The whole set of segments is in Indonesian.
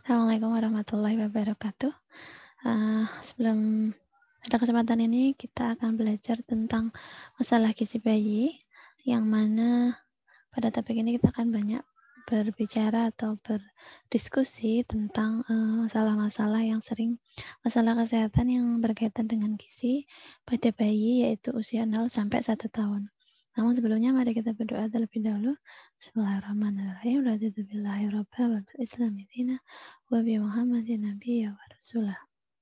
Assalamualaikum warahmatullahi wabarakatuh. Uh, sebelum ada kesempatan ini kita akan belajar tentang masalah gizi bayi yang mana pada topik ini kita akan banyak berbicara atau berdiskusi tentang eh, masalah-masalah uh, yang sering masalah kesehatan yang berkaitan dengan gizi pada bayi yaitu usia 0 sampai 1 tahun. Namun sebelumnya mari kita berdoa terlebih dahulu. Bismillahirrahmanirrahim. Raditu billahi ya rabba wa bil islami dina wa bi muhammadin nabiyya wa rasulah.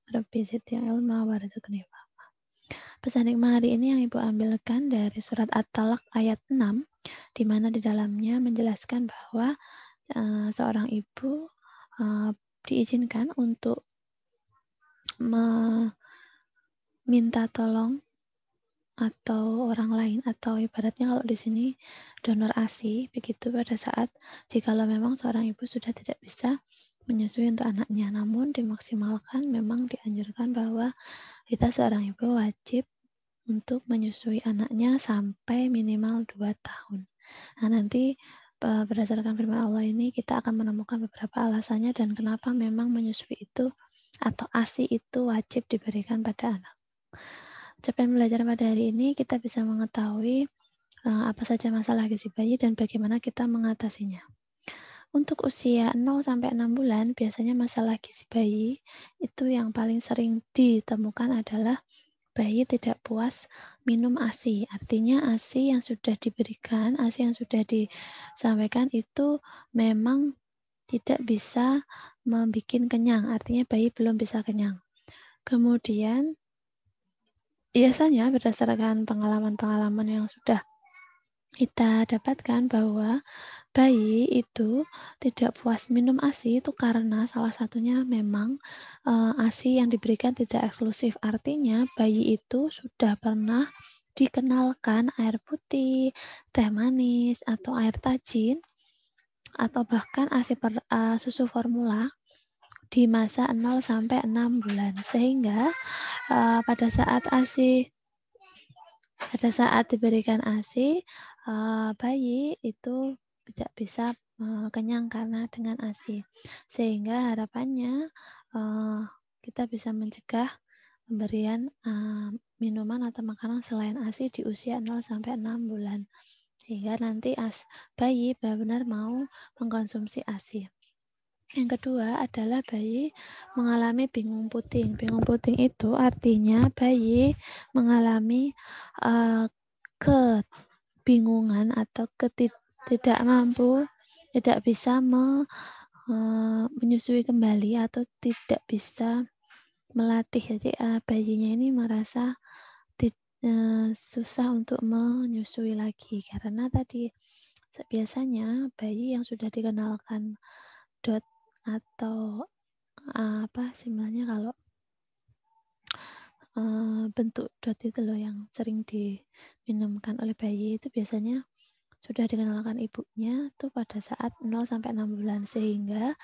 Rabbi zidni ilma wa rizqni fahma. Pesan hikmah hari ini yang Ibu ambilkan dari surat At-Talaq ayat 6 di mana di dalamnya menjelaskan bahwa uh, seorang ibu uh, diizinkan untuk meminta tolong atau orang lain atau ibaratnya kalau di sini donor ASI begitu pada saat jikalau memang seorang ibu sudah tidak bisa menyusui untuk anaknya namun dimaksimalkan memang dianjurkan bahwa kita seorang ibu wajib untuk menyusui anaknya sampai minimal 2 tahun. Nah, nanti e, berdasarkan firman Allah ini kita akan menemukan beberapa alasannya dan kenapa memang menyusui itu atau ASI itu wajib diberikan pada anak. Capaian belajar pada hari ini kita bisa mengetahui eh, apa saja masalah gizi bayi dan bagaimana kita mengatasinya. Untuk usia 0 sampai 6 bulan, biasanya masalah gizi bayi itu yang paling sering ditemukan adalah bayi tidak puas minum ASI. Artinya ASI yang sudah diberikan, ASI yang sudah disampaikan itu memang tidak bisa membuat kenyang. Artinya bayi belum bisa kenyang. Kemudian biasanya berdasarkan pengalaman-pengalaman yang sudah kita dapatkan bahwa bayi itu tidak puas minum ASI itu karena salah satunya memang e, eh, ASI yang diberikan tidak eksklusif. Artinya bayi itu sudah pernah dikenalkan air putih, teh manis atau air tajin atau bahkan ASI per, e, susu formula di masa 0 sampai 6 bulan. Sehingga uh, pada saat ASI pada saat diberikan ASI uh, eh, bayi itu tidak bisa uh, kenyang karena dengan ASI. Sehingga harapannya uh, kita bisa mencegah pemberian uh, minuman atau makanan selain ASI di usia 0 sampai 6 bulan. Sehingga nanti as bayi benar-benar mau mengkonsumsi ASI. Yang kedua adalah bayi mengalami bingung puting. Bingung puting itu artinya bayi mengalami uh, kebingungan atau ketidak mampu, tidak bisa me, uh, menyusui kembali atau tidak bisa melatih. Jadi uh, bayinya ini merasa susah untuk menyusui lagi karena tadi biasanya bayi yang sudah dikenalkan dot atau uh, apa sebenarnya kalau uh, bentuk dot itu loh yang sering diminumkan oleh bayi itu biasanya sudah dikenalkan ibunya itu pada saat 0 sampai 6 bulan sehingga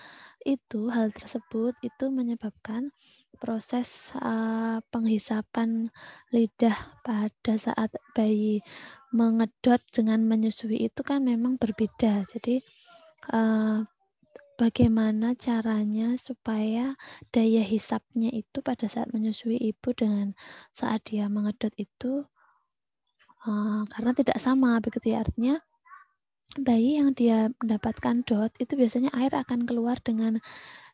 itu hal tersebut itu menyebabkan proses uh, penghisapan lidah pada saat bayi mengedot dengan menyusui itu kan memang berbeda. Jadi uh, bagaimana caranya supaya daya hisapnya itu pada saat menyusui ibu dengan saat dia mengedot itu uh, karena tidak sama begitu ya artinya bayi yang dia mendapatkan dot itu biasanya air akan keluar dengan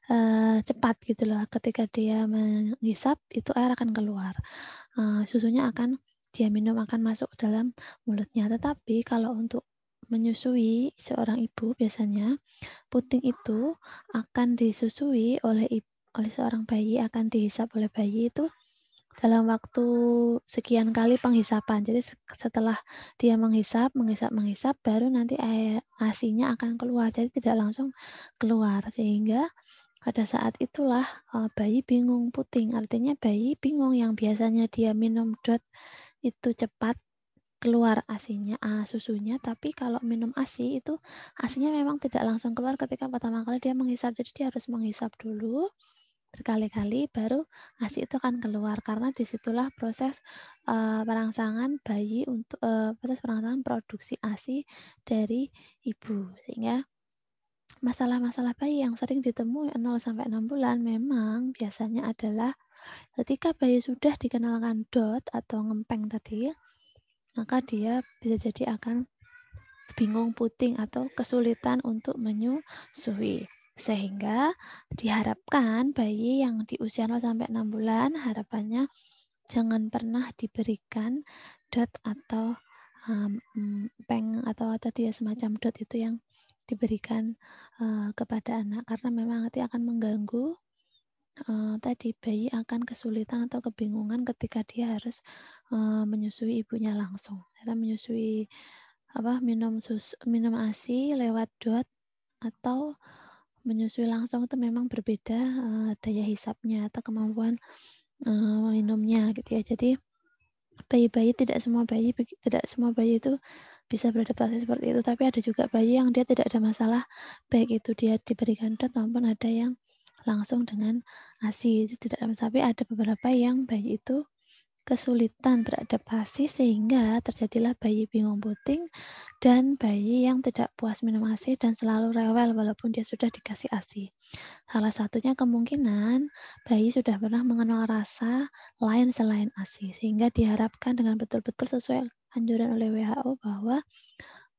uh, cepat gitu loh ketika dia menghisap itu air akan keluar uh, susunya akan dia minum akan masuk ke dalam mulutnya tetapi kalau untuk menyusui seorang ibu biasanya puting itu akan disusui oleh oleh seorang bayi akan dihisap oleh bayi itu dalam waktu sekian kali penghisapan. Jadi setelah dia menghisap, menghisap, menghisap, baru nanti air asinya akan keluar. Jadi tidak langsung keluar sehingga pada saat itulah eh, bayi bingung puting. Artinya bayi bingung yang biasanya dia minum dot itu cepat keluar asinya uh, susunya tapi kalau minum ASI itu ASInya memang tidak langsung keluar ketika pertama kali dia menghisap jadi dia harus menghisap dulu berkali-kali baru ASI itu akan keluar karena disitulah proses uh, perangsangan bayi untuk uh, proses perangsangan produksi ASI dari ibu sehingga masalah-masalah bayi yang sering ditemui 0 sampai 6 bulan memang biasanya adalah ketika bayi sudah dikenalkan dot atau ngempeng tadi maka dia bisa jadi akan bingung puting atau kesulitan untuk menyusui. Sehingga diharapkan bayi yang di usia 0 sampai 6 bulan harapannya jangan pernah diberikan dot atau um, peng atau tadi ya semacam dot itu yang diberikan uh, kepada anak karena memang nanti akan mengganggu uh, tadi bayi akan kesulitan atau kebingungan ketika dia harus uh, menyusui ibunya langsung. Karena menyusui apa minum susu minum ASI lewat dot atau menyusui langsung itu memang berbeda uh, daya hisapnya atau kemampuan uh, minumnya gitu ya. Jadi bayi-bayi tidak semua bayi tidak semua bayi itu bisa beradaptasi seperti itu tapi ada juga bayi yang dia tidak ada masalah baik itu dia diberikan dot maupun ada yang langsung dengan ASI. Tidak tapi ada beberapa yang bayi itu kesulitan beradaptasi sehingga terjadilah bayi bingung puting dan bayi yang tidak puas minum ASI dan selalu rewel walaupun dia sudah dikasih ASI. Salah satunya kemungkinan bayi sudah pernah mengenal rasa lain selain ASI sehingga diharapkan dengan betul-betul sesuai anjuran oleh WHO bahwa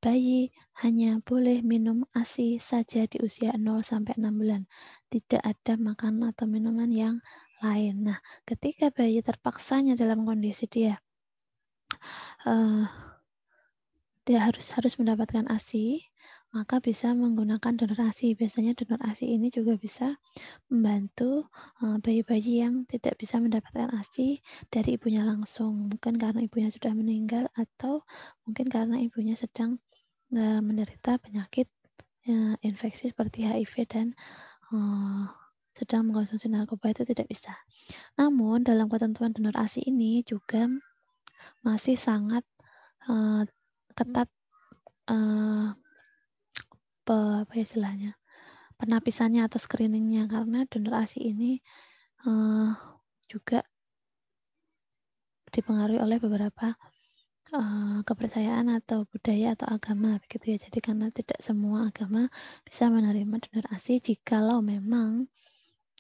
Bayi hanya boleh minum ASI saja di usia 0 sampai 6 bulan. Tidak ada makanan atau minuman yang lain. Nah, ketika bayi terpaksanya dalam kondisi dia uh, dia harus harus mendapatkan ASI, maka bisa menggunakan donor ASI. Biasanya donor ASI ini juga bisa membantu eh, bayi-bayi uh, yang tidak bisa mendapatkan ASI dari ibunya langsung, mungkin karena ibunya sudah meninggal atau mungkin karena ibunya sedang Eh, menderita penyakit eh, infeksi seperti HIV dan eh, sedang mengkonsumsi narkoba itu tidak bisa. Namun dalam ketentuan donor ASI ini juga masih sangat ketat apa istilahnya penapisannya atau screeningnya karena donor ASI ini juga dipengaruhi oleh beberapa Eh, kepercayaan atau budaya atau agama begitu ya. Jadi karena tidak semua agama bisa menerima donor ASI jikalau memang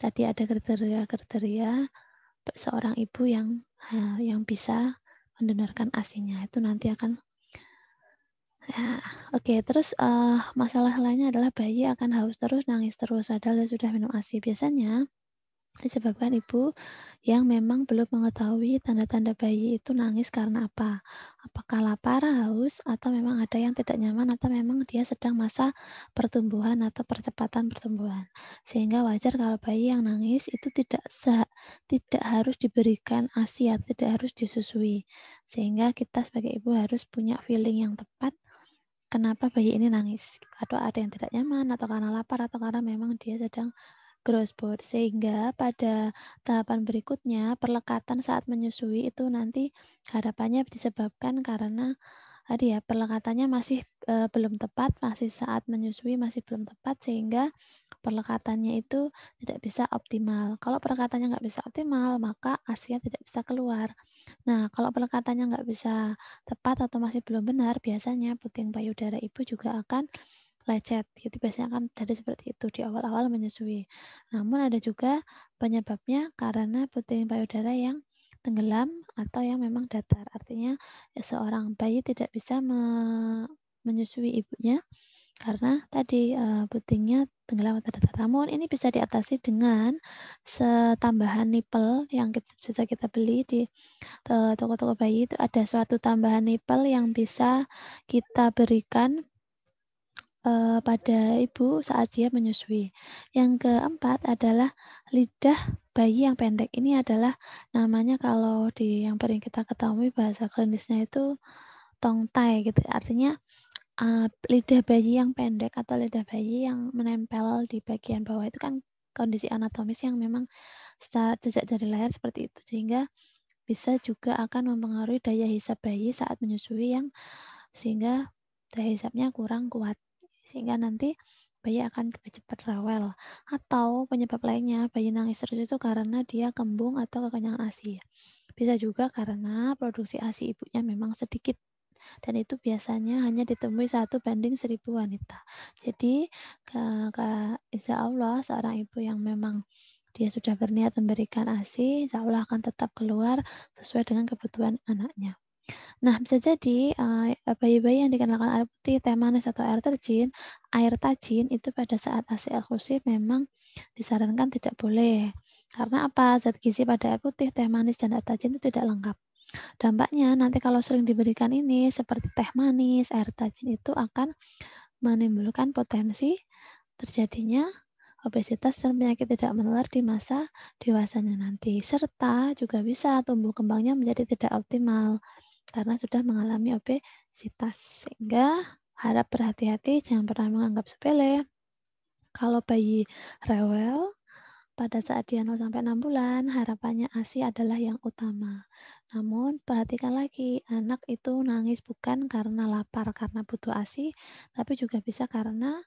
tadi ada kriteria-kriteria seorang ibu yang eh, yang bisa mendonorkan ASI-nya. Itu nanti akan Ya, Oke, okay. terus uh, masalah lainnya adalah bayi akan haus terus, nangis terus, padahal sudah minum ASI. Biasanya disebabkan ibu yang memang belum mengetahui tanda-tanda bayi itu nangis karena apa. Apakah lapar, haus, atau memang ada yang tidak nyaman, atau memang dia sedang masa pertumbuhan atau percepatan pertumbuhan. Sehingga wajar kalau bayi yang nangis itu tidak tidak harus diberikan ASI atau tidak harus disusui. Sehingga kita sebagai ibu harus punya feeling yang tepat kenapa bayi ini nangis. Atau ada yang tidak nyaman, atau karena lapar, atau karena memang dia sedang grosbord sehingga pada tahapan berikutnya perlekatan saat menyusui itu nanti harapannya disebabkan karena tadi ya perlekatannya masih e, belum tepat, masih saat menyusui masih belum tepat sehingga perlekatannya itu tidak bisa optimal. Kalau perlekatannya nggak bisa optimal, maka asinya tidak bisa keluar. Nah, kalau perlekatannya nggak bisa tepat atau masih belum benar, biasanya puting payudara ibu juga akan lecet gitu biasanya kan jadi seperti itu di awal-awal menyusui namun ada juga penyebabnya karena protein payudara yang tenggelam atau yang memang datar artinya ya, seorang bayi tidak bisa me menyusui ibunya karena tadi eh, putingnya tenggelam atau datar. Namun ini bisa diatasi dengan setambahan nipel yang bisa kita beli di eh, toko-toko bayi itu ada suatu tambahan nipel yang bisa kita berikan uh, pada ibu saat dia menyusui. Yang keempat adalah lidah bayi yang pendek. Ini adalah namanya kalau di yang paling kita ketahui bahasa klinisnya itu tongtai gitu. Artinya uh, lidah bayi yang pendek atau lidah bayi yang menempel di bagian bawah itu kan kondisi anatomis yang memang sejak jejak jari lahir seperti itu sehingga bisa juga akan mempengaruhi daya hisap bayi saat menyusui yang sehingga daya hisapnya kurang kuat sehingga nanti bayi akan lebih cepat rewel. Atau penyebab lainnya, bayi nangis terus itu karena dia kembung atau kekenyangan ASI. Bisa juga karena produksi ASI ibunya memang sedikit dan itu biasanya hanya ditemui satu banding seribu wanita. Jadi, ke, ke, insya Allah seorang ibu yang memang dia sudah berniat memberikan ASI, insya Allah akan tetap keluar sesuai dengan kebutuhan anaknya. Nah, bisa jadi eh, bayi-bayi yang dikenalkan air putih, teh manis, atau air terjun, air tajin itu pada saat ASI eksklusif memang disarankan tidak boleh. Karena apa? Zat gizi pada air putih, teh manis, dan air tajin itu tidak lengkap. Dampaknya nanti kalau sering diberikan ini seperti teh manis, air tajin itu akan menimbulkan potensi terjadinya obesitas dan penyakit tidak menular di masa dewasanya nanti serta juga bisa tumbuh kembangnya menjadi tidak optimal karena sudah mengalami obesitas. Sehingga harap berhati-hati, jangan pernah menganggap sepele. Kalau bayi rewel, pada saat dia 0 sampai 6 bulan, harapannya ASI adalah yang utama. Namun, perhatikan lagi, anak itu nangis bukan karena lapar, karena butuh ASI, tapi juga bisa karena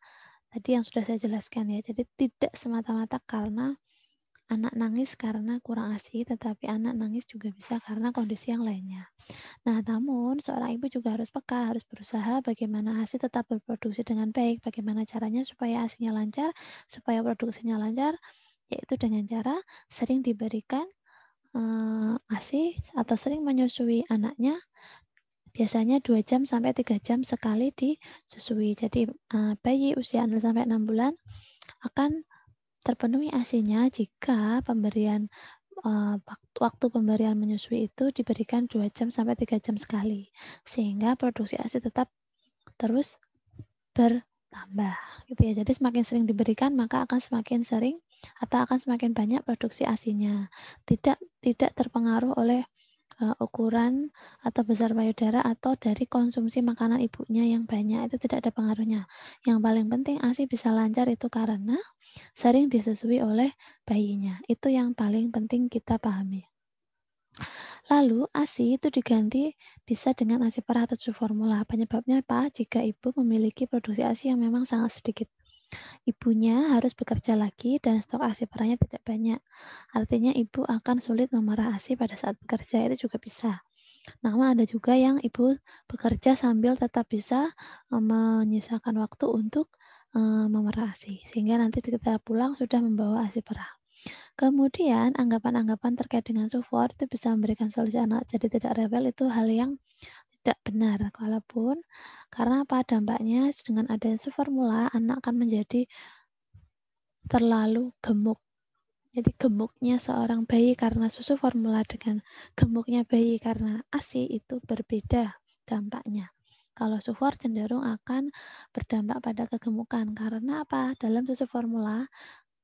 tadi yang sudah saya jelaskan ya. Jadi tidak semata-mata karena Anak nangis karena kurang ASI, tetapi anak nangis juga bisa karena kondisi yang lainnya. Nah, namun seorang ibu juga harus peka, harus berusaha bagaimana ASI tetap berproduksi dengan baik, bagaimana caranya supaya ASINYA lancar, supaya produksinya lancar, yaitu dengan cara sering diberikan uh, eh, ASI atau sering menyusui anaknya biasanya 2 jam sampai 3 jam sekali disusui. Jadi eh, bayi usia 0 sampai 6 bulan akan terpenuhi asinya jika pemberian eh, waktu pemberian menyusui itu diberikan 2 jam sampai 3 jam sekali sehingga produksi ASI tetap terus bertambah gitu ya. Jadi semakin sering diberikan maka akan semakin sering atau akan semakin banyak produksi asinya. Tidak tidak terpengaruh oleh uh, ukuran atau besar payudara atau dari konsumsi makanan ibunya yang banyak itu tidak ada pengaruhnya. Yang paling penting ASI bisa lancar itu karena sering disusui oleh bayinya. Itu yang paling penting kita pahami. Lalu ASI itu diganti bisa dengan ASI parah atau formula. Penyebabnya apa? Jika ibu memiliki produksi ASI yang memang sangat sedikit. Ibunya harus bekerja lagi dan stok ASI perannya tidak banyak. Artinya ibu akan sulit memerah ASI pada saat bekerja, itu juga bisa. Namun ada juga yang ibu bekerja sambil tetap bisa eh, menyisakan waktu untuk eh, memerah ASI. Sehingga nanti kita pulang sudah membawa ASI perah. Kemudian anggapan-anggapan terkait dengan support itu bisa memberikan solusi anak jadi tidak rewel itu hal yang tidak benar. Walaupun karena apa dampaknya dengan adanya formula anak akan menjadi terlalu gemuk. Jadi gemuknya seorang bayi karena susu formula dengan gemuknya bayi karena ASI itu berbeda dampaknya. Kalau sufor cenderung akan berdampak pada kegemukan karena apa? Dalam susu formula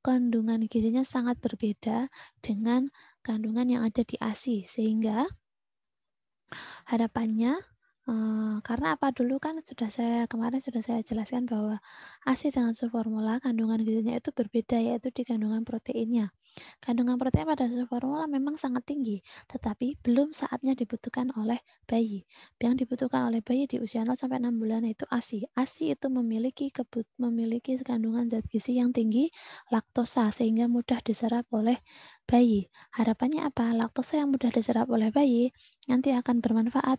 kandungan gizinya sangat berbeda dengan kandungan yang ada di ASI sehingga harapannya karena apa dulu kan sudah saya kemarin sudah saya jelaskan bahwa ASI dengan suformula kandungan gizinya itu berbeda yaitu di kandungan proteinnya. Kandungan protein pada susu formula memang sangat tinggi, tetapi belum saatnya dibutuhkan oleh bayi. Yang dibutuhkan oleh bayi di usia 0 sampai 6 bulan itu ASI. ASI itu memiliki kebut, memiliki kandungan zat gizi yang tinggi, laktosa sehingga mudah diserap oleh bayi. Harapannya apa? Laktosa yang mudah diserap oleh bayi nanti akan bermanfaat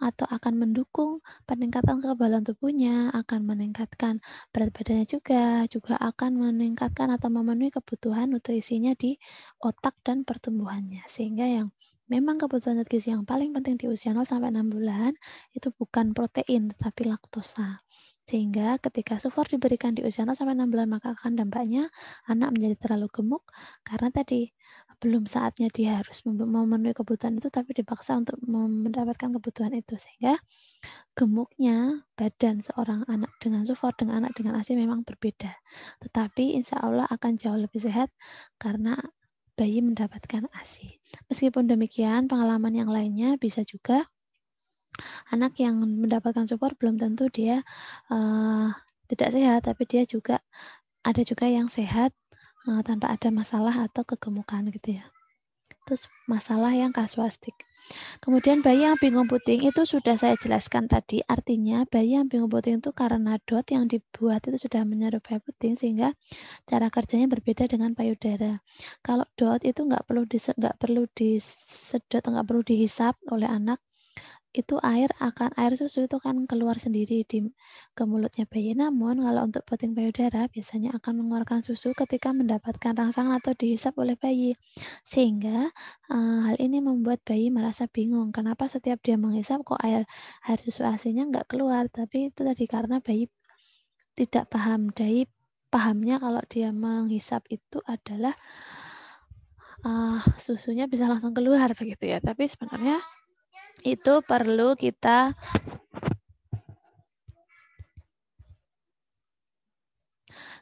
atau akan mendukung peningkatan kekebalan tubuhnya, akan meningkatkan berat badannya juga, juga akan meningkatkan atau memenuhi kebutuhan nutrisinya di otak dan pertumbuhannya. Sehingga yang memang kebutuhan zat gizi yang paling penting di usia 0 sampai 6 bulan itu bukan protein tetapi laktosa. Sehingga ketika sufor diberikan di usia 0 sampai 6 bulan maka akan dampaknya anak menjadi terlalu gemuk karena tadi belum saatnya dia harus memenuhi kebutuhan itu tapi dipaksa untuk mendapatkan kebutuhan itu sehingga gemuknya badan seorang anak dengan sufor dengan anak dengan asi memang berbeda tetapi insya Allah akan jauh lebih sehat karena bayi mendapatkan asi meskipun demikian pengalaman yang lainnya bisa juga anak yang mendapatkan support belum tentu dia uh, tidak sehat tapi dia juga ada juga yang sehat uh, tanpa ada masalah atau kegemukan gitu ya. Terus masalah yang kasuastik. Kemudian bayi yang bingung puting itu sudah saya jelaskan tadi. Artinya bayi yang bingung puting itu karena dot yang dibuat itu sudah menyerupai puting sehingga cara kerjanya berbeda dengan payudara. Kalau dot itu nggak perlu disedot, nggak perlu disedot nggak perlu dihisap oleh anak itu air akan air susu itu akan keluar sendiri di ke mulutnya bayi. Namun kalau untuk puting payudara biasanya akan mengeluarkan susu ketika mendapatkan rangsangan atau dihisap oleh bayi. Sehingga uh, hal ini membuat bayi merasa bingung kenapa setiap dia menghisap kok air air susu aslinya nggak keluar. Tapi itu tadi karena bayi tidak paham. Bayi pahamnya kalau dia menghisap itu adalah uh, susunya bisa langsung keluar begitu ya. Tapi sebenarnya itu perlu kita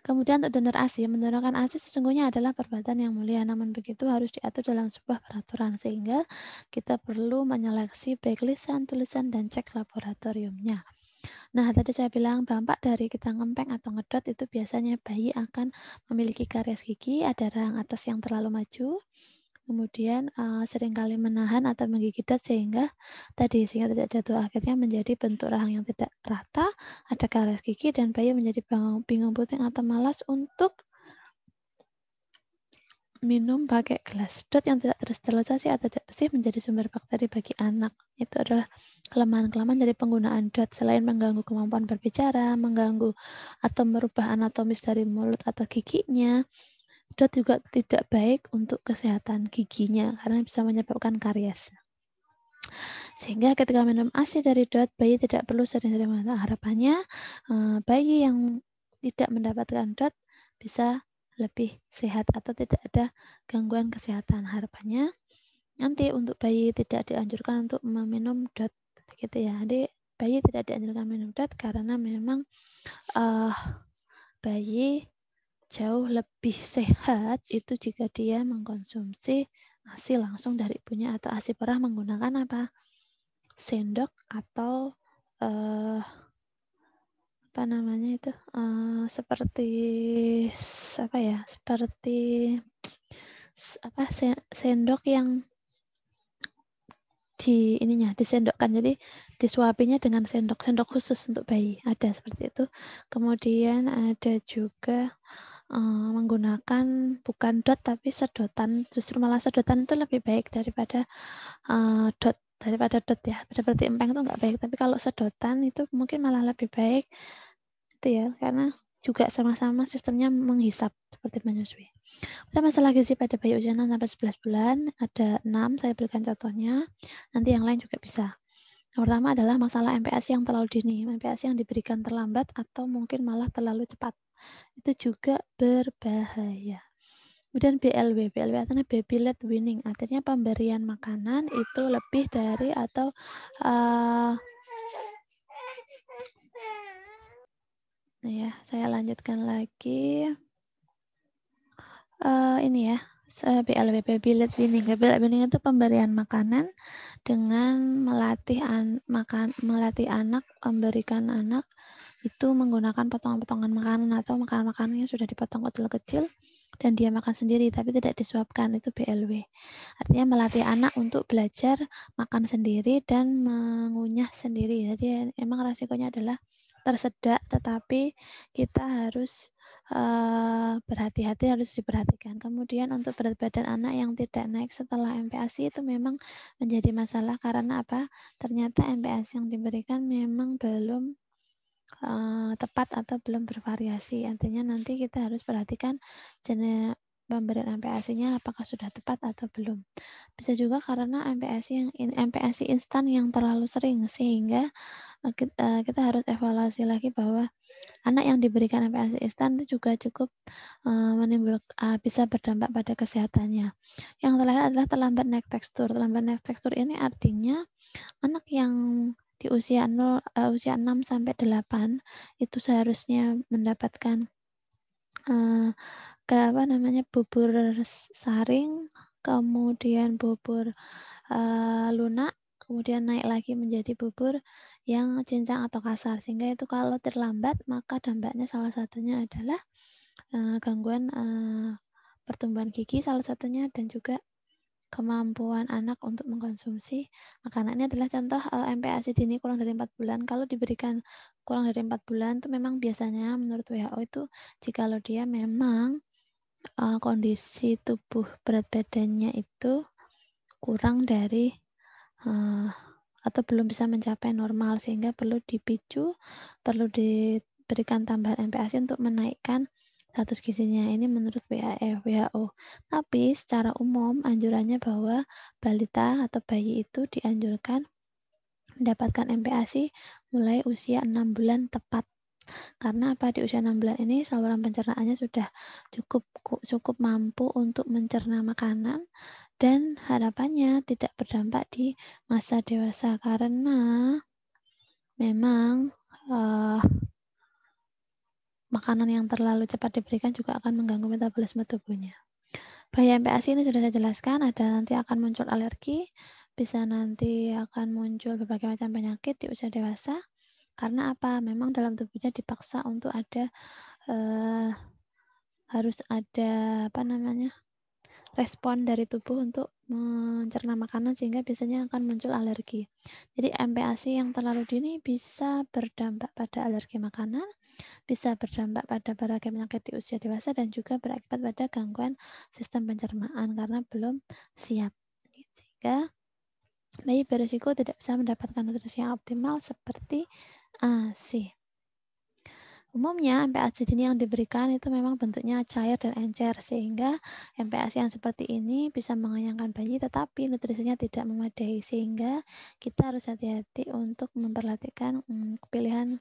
Kemudian untuk donor ASI, mendonorkan ASI sesungguhnya adalah perbuatan yang mulia, namun begitu harus diatur dalam sebuah peraturan sehingga kita perlu menyeleksi baik lisan, tulisan, dan cek laboratoriumnya. Nah, tadi saya bilang dampak dari kita ngempeng atau ngedot itu biasanya bayi akan memiliki karies gigi, ada rahang atas yang terlalu maju, kemudian uh, seringkali menahan atau menggigit dada sehingga tadi sehingga tidak jatuh akhirnya menjadi bentuk rahang yang tidak rata, ada garis gigi dan bayi menjadi bingung, bingung puting atau malas untuk minum pakai gelas dot yang tidak tersterilisasi atau tidak bersih menjadi sumber bakteri bagi anak. Itu adalah kelemahan-kelemahan dari penggunaan dot selain mengganggu kemampuan berbicara, mengganggu atau merubah anatomis dari mulut atau giginya, Dot juga tidak baik untuk kesehatan giginya karena bisa menyebabkan karies. Sehingga ketika minum ASI dari dot, bayi tidak perlu sering-sering menggunakan harapannya eh, bayi yang tidak mendapatkan dot bisa lebih sehat atau tidak ada gangguan kesehatan harapannya nanti untuk bayi tidak dianjurkan untuk meminum dot gitu ya jadi bayi tidak dianjurkan minum dot karena memang uh, bayi jauh lebih sehat itu jika dia mengkonsumsi ASI langsung dari ibunya atau ASI perah menggunakan apa? sendok atau uh, apa namanya itu Uh, seperti apa ya? seperti apa sendok yang di ininya disendokkan jadi disuapinya dengan sendok sendok khusus untuk bayi ada seperti itu kemudian ada juga Eh, menggunakan bukan dot tapi sedotan justru malah sedotan itu lebih baik daripada uh, dot daripada dot ya seperti empeng itu nggak baik tapi kalau sedotan itu mungkin malah lebih baik itu ya karena juga sama-sama sistemnya menghisap seperti menyusui. Ada masalah gizi pada bayi usia 6 sampai 11 bulan, ada 6 saya berikan contohnya. Nanti yang lain juga bisa. Yang pertama adalah masalah MPS yang terlalu dini, MPS yang diberikan terlambat atau mungkin malah terlalu cepat itu juga berbahaya. Kemudian BLW, BLW artinya baby led winning, artinya pemberian makanan itu lebih dari atau uh, nah ya, saya lanjutkan lagi. Uh, ini ya, BLW baby led winning. Baby led winning itu pemberian makanan dengan melatih an, makan melatih anak, memberikan anak itu menggunakan potongan-potongan makanan atau makanan-makanan yang sudah dipotong kecil-kecil dan dia makan sendiri tapi tidak disuapkan itu BLW. Artinya melatih anak untuk belajar makan sendiri dan mengunyah sendiri. Jadi emang resikonya adalah tersedak tetapi kita harus uh, berhati-hati harus diperhatikan. Kemudian untuk berat badan anak yang tidak naik setelah MPASI itu memang menjadi masalah karena apa? Ternyata MPASI yang diberikan memang belum Eh, tepat atau belum bervariasi. Artinya nanti kita harus perhatikan jenis pemberian MPASI-nya apakah sudah tepat atau belum. Bisa juga karena MPASI yang MPASI instan yang terlalu sering sehingga eh, eh, kita harus evaluasi lagi bahwa anak yang diberikan MPASI instan itu juga cukup menimbulkan bisa berdampak pada kesehatannya. Yang terakhir adalah terlambat naik tekstur. Terlambat naik tekstur ini artinya anak yang di usia 0 uh, eh, usia 6 sampai 8 itu seharusnya mendapatkan uh, apa namanya bubur saring, kemudian bubur uh, lunak, kemudian naik lagi menjadi bubur yang cincang atau kasar. Sehingga itu kalau terlambat maka dampaknya salah satunya adalah uh, gangguan uh, pertumbuhan gigi salah satunya dan juga kemampuan anak untuk mengkonsumsi makanan ini adalah contoh eh, MPASI dini kurang dari empat bulan. Kalau diberikan kurang dari empat bulan itu memang biasanya menurut WHO itu jika lo dia memang uh, kondisi tubuh berat badannya itu kurang dari uh, atau belum bisa mencapai normal sehingga perlu dipicu, perlu diberikan tambahan MPASI untuk menaikkan status gizinya. Ini menurut WAF, WHO. Tapi secara umum anjurannya bahwa balita atau bayi itu dianjurkan mendapatkan MPASI mulai usia 6 bulan tepat. Karena apa di usia 6 bulan ini saluran pencernaannya sudah cukup cukup mampu untuk mencerna makanan dan harapannya tidak berdampak di masa dewasa karena memang uh, makanan yang terlalu cepat diberikan juga akan mengganggu metabolisme tubuhnya. Bahaya MPASI ini sudah saya jelaskan, ada nanti akan muncul alergi, bisa nanti akan muncul berbagai macam penyakit di usia dewasa. Karena apa? Memang dalam tubuhnya dipaksa untuk ada eh, harus ada apa namanya? respon dari tubuh untuk mencerna makanan sehingga biasanya akan muncul alergi. Jadi MPASI yang terlalu dini bisa berdampak pada alergi makanan, bisa berdampak pada berbagai penyakit di usia dewasa dan juga berakibat pada gangguan sistem pencernaan karena belum siap. Sehingga bayi berisiko tidak bisa mendapatkan nutrisi yang optimal seperti ASI. Umumnya MPAC ini yang diberikan itu memang bentuknya cair dan encer sehingga MPAC yang seperti ini bisa mengenyangkan bayi tetapi nutrisinya tidak memadai sehingga kita harus hati-hati untuk memperhatikan hmm, pilihan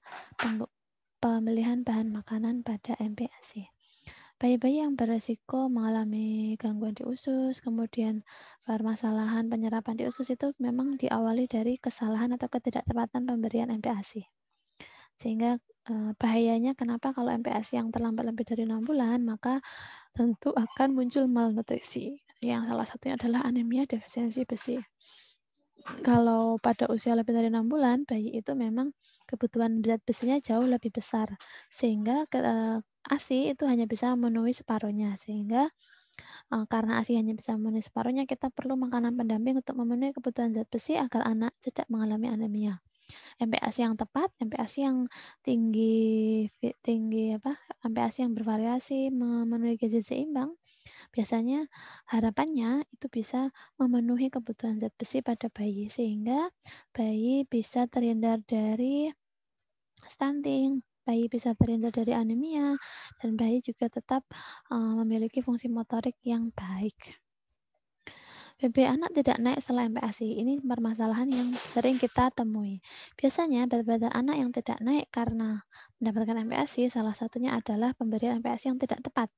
pemilihan bahan makanan pada MPASI. Bayi-bayi yang beresiko mengalami gangguan di usus, kemudian permasalahan penyerapan di usus itu memang diawali dari kesalahan atau ketidaktepatan pemberian MPASI. Sehingga eh, bahayanya kenapa kalau MPASI yang terlambat lebih dari 6 bulan, maka tentu akan muncul malnutrisi. Yang salah satunya adalah anemia defisiensi besi. Kalau pada usia lebih dari 6 bulan, bayi itu memang kebutuhan zat besinya jauh lebih besar sehingga uh, ASI itu hanya bisa memenuhi separuhnya sehingga uh, karena ASI hanya bisa memenuhi separuhnya kita perlu makanan pendamping untuk memenuhi kebutuhan zat besi agar anak tidak mengalami anemia. MPASI yang tepat, MPASI yang tinggi tinggi apa? MPASI yang bervariasi memenuhi gizi seimbang. Biasanya harapannya itu bisa memenuhi kebutuhan zat besi pada bayi sehingga bayi bisa terhindar dari stunting, bayi bisa terhindar dari anemia, dan bayi juga tetap uh, memiliki fungsi motorik yang baik. BB anak tidak naik setelah MPASI. Ini permasalahan yang sering kita temui. Biasanya berbeda anak yang tidak naik karena mendapatkan MPASI salah satunya adalah pemberian MPASI yang tidak tepat.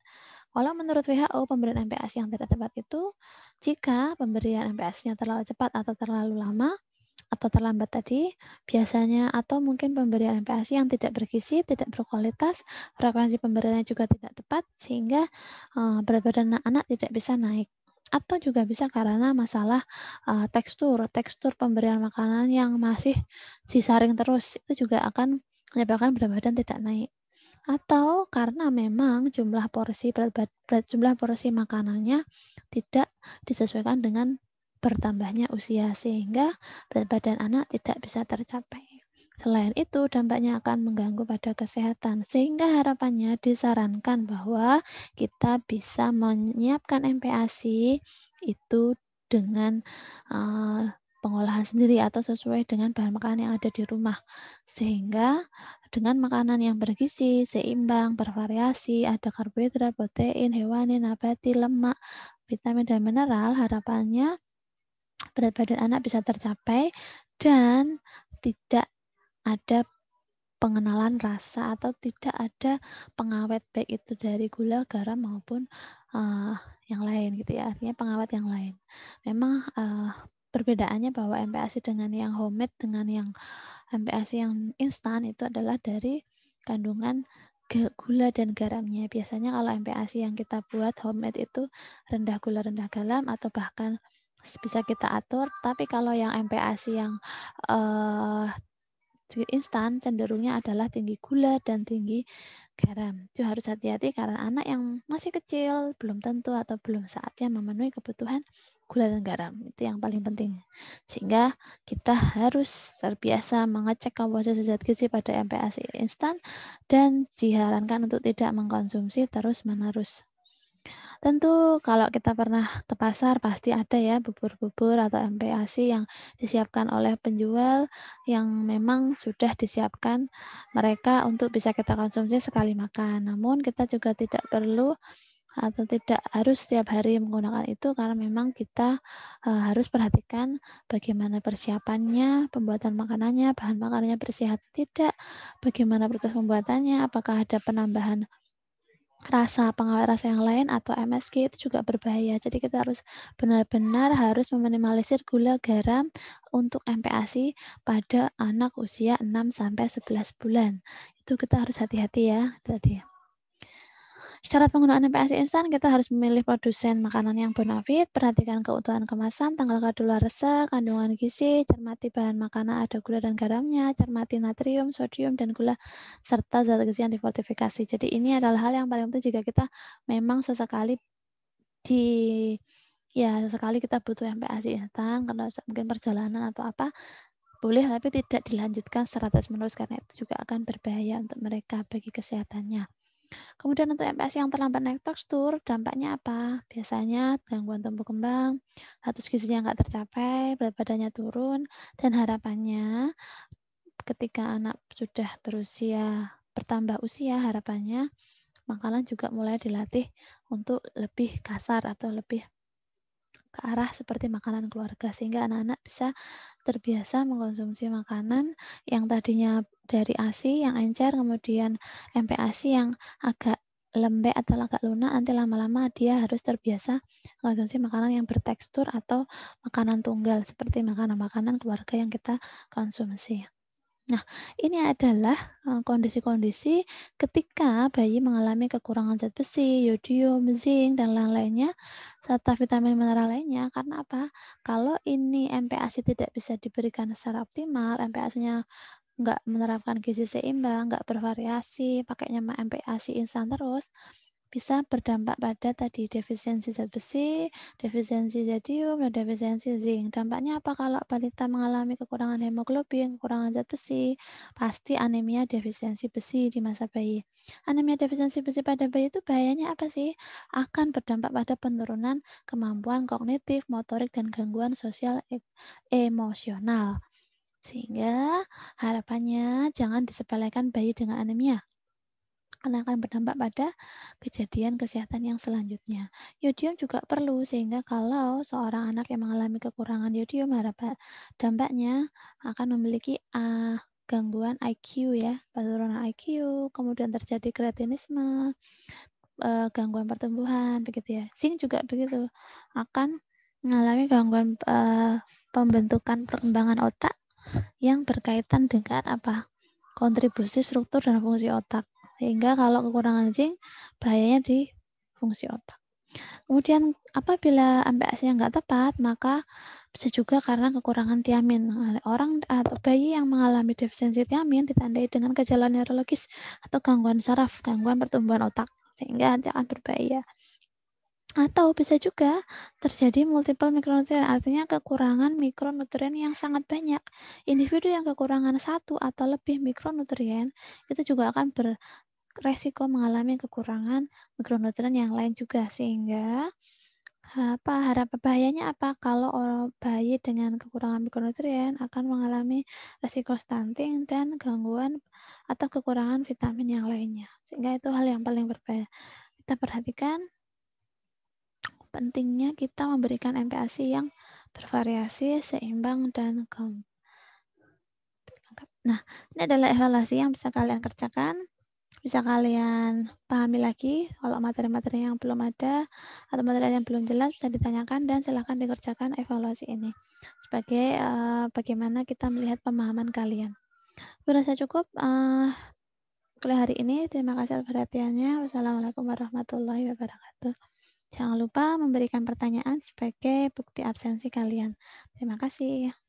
Walau menurut WHO pemberian MPASI yang tidak tepat itu jika pemberian MPASI-nya terlalu cepat atau terlalu lama, atau terlambat tadi, biasanya atau mungkin pemberian MPAC yang tidak bergizi, tidak berkualitas, frekuensi pemberiannya juga tidak tepat, sehingga eh, berat badan anak tidak bisa naik atau juga bisa karena masalah uh, tekstur tekstur pemberian makanan yang masih disaring terus itu juga akan menyebabkan berat badan tidak naik atau karena memang jumlah porsi berat, berat jumlah porsi makanannya tidak disesuaikan dengan bertambahnya usia sehingga berat badan anak tidak bisa tercapai. Selain itu, dampaknya akan mengganggu pada kesehatan, sehingga harapannya disarankan bahwa kita bisa menyiapkan MPASI itu dengan uh, pengolahan sendiri atau sesuai dengan bahan makanan yang ada di rumah, sehingga dengan makanan yang bergizi, seimbang, bervariasi, ada karbohidrat, protein, hewani, nabati, lemak, vitamin dan mineral, harapannya berat badan anak bisa tercapai dan tidak ada pengenalan rasa atau tidak ada pengawet baik itu dari gula, garam maupun uh, yang lain gitu ya. Artinya pengawet yang lain. Memang uh, perbedaannya bahwa MPASI dengan yang homemade dengan yang MPASI yang instan itu adalah dari kandungan gula dan garamnya. Biasanya kalau MPASI yang kita buat homemade itu rendah gula, rendah garam atau bahkan bisa kita atur, tapi kalau yang MPASI yang uh, eh, instan cenderungnya adalah tinggi gula dan tinggi garam. Itu harus hati-hati karena anak yang masih kecil belum tentu atau belum saatnya memenuhi kebutuhan gula dan garam. Itu yang paling penting. Sehingga kita harus terbiasa mengecek komposisi zat gizi pada MPASI instan dan diharankan untuk tidak mengkonsumsi terus-menerus. Tentu kalau kita pernah ke pasar pasti ada ya bubur-bubur atau MPASI yang disiapkan oleh penjual yang memang sudah disiapkan mereka untuk bisa kita konsumsi sekali makan. Namun kita juga tidak perlu atau tidak harus setiap hari menggunakan itu karena memang kita e, harus perhatikan bagaimana persiapannya, pembuatan makanannya, bahan makanannya bersih atau tidak, bagaimana proses pembuatannya, apakah ada penambahan rasa pengawet rasa yang lain atau MSG itu juga berbahaya. Jadi kita harus benar-benar harus meminimalisir gula garam untuk MPASI pada anak usia 6 sampai 11 bulan. Itu kita harus hati-hati ya tadi. Syarat penggunaan TPASI instan, kita harus memilih produsen makanan yang bonafit, perhatikan keutuhan kemasan, tanggal kadaluarsa, kandungan gizi, cermati bahan makanan ada gula dan garamnya, cermati natrium, sodium, dan gula, serta zat gizi yang difortifikasi. Jadi ini adalah hal yang paling penting jika kita memang sesekali di ya sesekali kita butuh MPASI instan karena mungkin perjalanan atau apa boleh tapi tidak dilanjutkan secara terus menerus karena itu juga akan berbahaya untuk mereka bagi kesehatannya. Kemudian untuk MPS yang terlambat naik tekstur, dampaknya apa? Biasanya gangguan tumbuh kembang, status gizinya nggak tercapai, berat badannya turun, dan harapannya ketika anak sudah berusia bertambah usia harapannya makanan juga mulai dilatih untuk lebih kasar atau lebih ke arah seperti makanan keluarga sehingga anak-anak bisa terbiasa mengkonsumsi makanan yang tadinya dari ASI yang encer kemudian MPASI yang agak lembek atau agak lunak nanti lama-lama dia harus terbiasa mengkonsumsi makanan yang bertekstur atau makanan tunggal seperti makanan-makanan keluarga yang kita konsumsi. Nah, ini adalah kondisi-kondisi ketika bayi mengalami kekurangan zat besi, yodium, zinc, dan lain-lainnya, serta vitamin mineral lainnya. Karena apa? Kalau ini MPASI tidak bisa diberikan secara optimal, MPASI-nya nggak menerapkan gizi seimbang, nggak bervariasi, pakainya MPASI instan terus, bisa berdampak pada tadi defisiensi zat besi, defisiensi jadium, dan defisiensi zinc. Dampaknya apa kalau balita mengalami kekurangan hemoglobin, kekurangan zat besi? Pasti anemia defisiensi besi di masa bayi. Anemia defisiensi besi pada bayi itu bahayanya apa sih? Akan berdampak pada penurunan kemampuan kognitif, motorik, dan gangguan sosial e emosional. Sehingga harapannya jangan disepelekan bayi dengan anemia karena akan berdampak pada kejadian kesehatan yang selanjutnya. Yodium juga perlu sehingga kalau seorang anak yang mengalami kekurangan yodium harapan dampaknya akan memiliki uh, gangguan IQ ya, penurunan IQ, kemudian terjadi kretinisme, uh, gangguan pertumbuhan begitu ya. Zinc juga begitu akan mengalami gangguan uh, pembentukan perkembangan otak yang berkaitan dengan apa? kontribusi struktur dan fungsi otak sehingga kalau kekurangan zinc, bahayanya di fungsi otak. Kemudian apabila mps nya nggak tepat, maka bisa juga karena kekurangan tiamin. Nah, orang atau bayi yang mengalami defisiensi tiamin ditandai dengan gejala neurologis atau gangguan saraf, gangguan pertumbuhan otak, sehingga nanti akan berbahaya. Atau bisa juga terjadi multiple mikronutrien, artinya kekurangan mikronutrien yang sangat banyak. Individu yang kekurangan satu atau lebih mikronutrien itu juga akan ber, resiko mengalami kekurangan mikronutrien yang lain juga sehingga apa harapan bahayanya apa kalau orang bayi dengan kekurangan mikronutrien akan mengalami resiko stunting dan gangguan atau kekurangan vitamin yang lainnya sehingga itu hal yang paling berbahaya kita perhatikan pentingnya kita memberikan MPASI yang bervariasi seimbang dan Nah, ini adalah evaluasi yang bisa kalian kerjakan bisa kalian pahami lagi kalau materi-materi yang belum ada atau materi yang belum jelas bisa ditanyakan dan silahkan dikerjakan evaluasi ini sebagai uh, bagaimana kita melihat pemahaman kalian. Berasa cukup uh, kuliah hari ini. Terima kasih atas perhatiannya. Wassalamualaikum warahmatullahi wabarakatuh. Jangan lupa memberikan pertanyaan sebagai bukti absensi kalian. Terima kasih.